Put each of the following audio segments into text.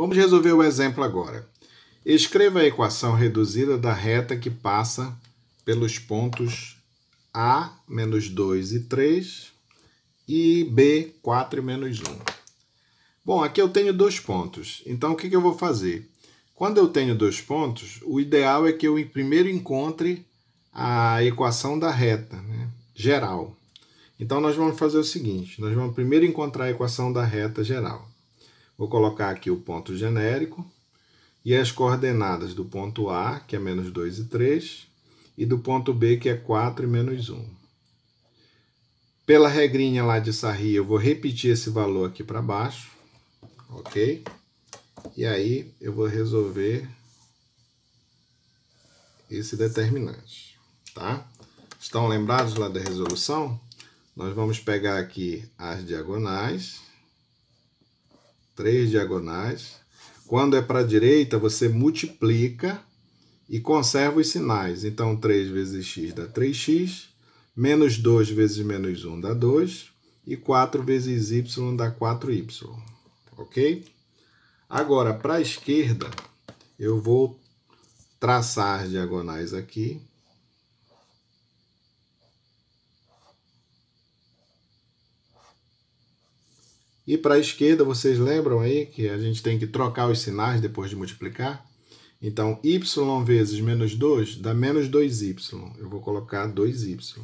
Vamos resolver o exemplo agora. Escreva a equação reduzida da reta que passa pelos pontos A, menos 2 e 3 e B, 4 e menos 1. Bom, aqui eu tenho dois pontos, então o que, que eu vou fazer? Quando eu tenho dois pontos, o ideal é que eu primeiro encontre a equação da reta né? geral. Então nós vamos fazer o seguinte, nós vamos primeiro encontrar a equação da reta geral. Vou colocar aqui o ponto genérico e as coordenadas do ponto A, que é menos 2 e 3, e do ponto B, que é 4 e menos 1. Pela regrinha lá de Sarri, eu vou repetir esse valor aqui para baixo, ok? E aí eu vou resolver esse determinante, tá? Estão lembrados lá da resolução? Nós vamos pegar aqui as diagonais, três diagonais. Quando é para a direita, você multiplica e conserva os sinais. Então, 3 vezes x dá 3x, menos 2 vezes menos 1 dá 2, e 4 vezes y dá 4y, ok? Agora, para a esquerda, eu vou traçar as diagonais aqui, E para a esquerda, vocês lembram aí que a gente tem que trocar os sinais depois de multiplicar? Então, y vezes menos 2 dá menos 2y. Eu vou colocar 2y.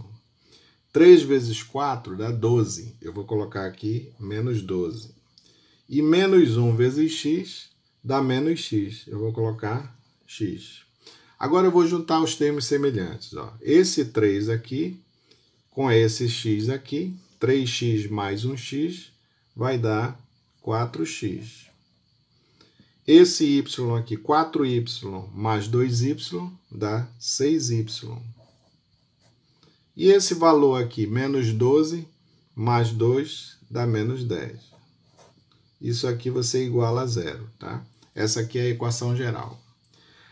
3 vezes 4 dá 12. Eu vou colocar aqui menos 12. E menos 1 vezes x dá menos x. Eu vou colocar x. Agora eu vou juntar os termos semelhantes. Ó. Esse 3 aqui com esse x aqui. 3x mais 1x vai dar 4x. Esse y aqui, 4y mais 2y, dá 6y. E esse valor aqui, menos 12 mais 2, dá menos 10. Isso aqui você iguala a zero, tá? Essa aqui é a equação geral.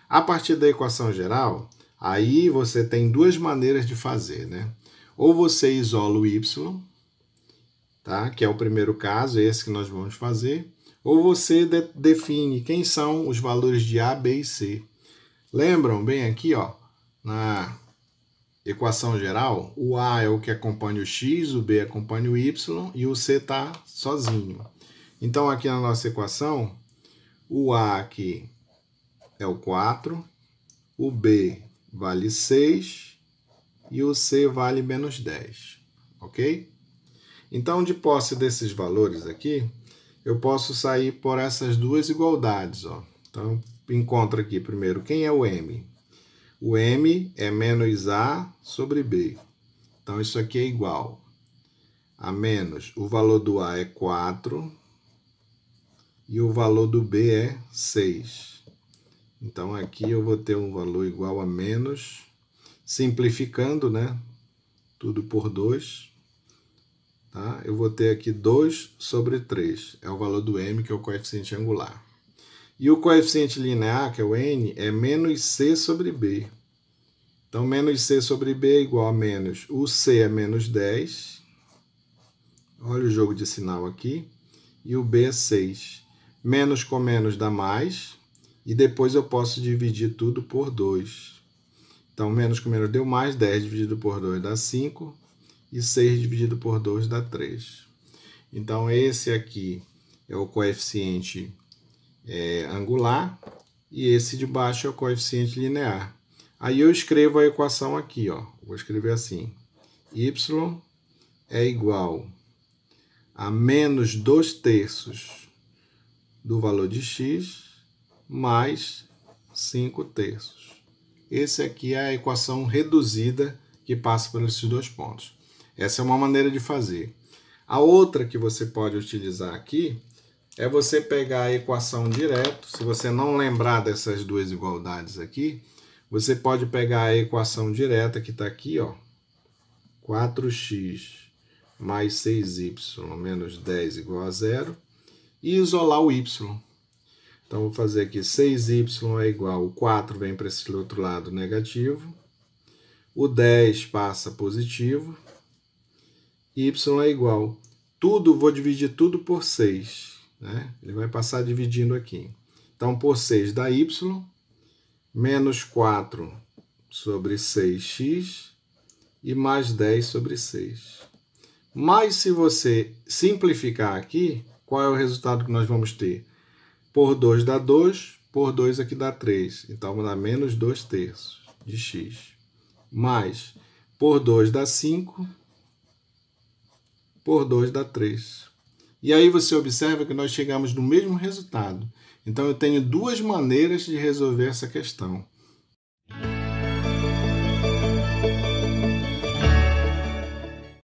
A partir da equação geral, aí você tem duas maneiras de fazer, né? Ou você isola o y, tá? que é o primeiro caso, esse que nós vamos fazer, ou você de define quem são os valores de A, B e C. Lembram bem aqui, ó, na equação geral, o A é o que acompanha o X, o B acompanha o Y e o C está sozinho. Então, aqui na nossa equação, o A aqui é o 4, o B vale 6 e o C vale menos 10, ok? Então, de posse desses valores aqui, eu posso sair por essas duas igualdades. Ó. Então, encontro aqui primeiro quem é o M. O M é menos A sobre B. Então, isso aqui é igual a menos o valor do A é 4 e o valor do B é 6. Então, aqui eu vou ter um valor igual a menos, simplificando, né? Tudo por 2 Tá? Eu vou ter aqui 2 sobre 3, é o valor do m, que é o coeficiente angular. E o coeficiente linear, que é o n, é menos c sobre b. Então, menos c sobre b é igual a menos... O c é menos 10. Olha o jogo de sinal aqui. E o b é 6. Menos com menos dá mais. E depois eu posso dividir tudo por 2. Então, menos com menos deu mais. 10 dividido por 2 dá 5 e 6 dividido por 2 dá 3. Então, esse aqui é o coeficiente é, angular e esse de baixo é o coeficiente linear. Aí eu escrevo a equação aqui, ó. Vou escrever assim: y é igual a menos 2 terços do valor de x mais 5 terços. Esse aqui é a equação reduzida que passa por esses dois pontos. Essa é uma maneira de fazer. A outra que você pode utilizar aqui é você pegar a equação direto. Se você não lembrar dessas duas igualdades aqui, você pode pegar a equação direta que está aqui, ó. 4x mais 6y menos 10 igual a zero e isolar o y. Então, vou fazer aqui 6y é igual, o 4 vem para esse outro lado negativo, o 10 passa positivo, e y é igual. Tudo, vou dividir tudo por 6. Né? Ele vai passar dividindo aqui. Então, por 6 dá y, menos 4 sobre 6x e mais 10 sobre 6. Mas se você simplificar aqui, qual é o resultado que nós vamos ter? Por 2 dá 2, por 2 aqui dá 3. Então, vai dar menos 2 terços de x. Mais, por 2 dá 5, por 2 dá 3. E aí você observa que nós chegamos no mesmo resultado. Então eu tenho duas maneiras de resolver essa questão.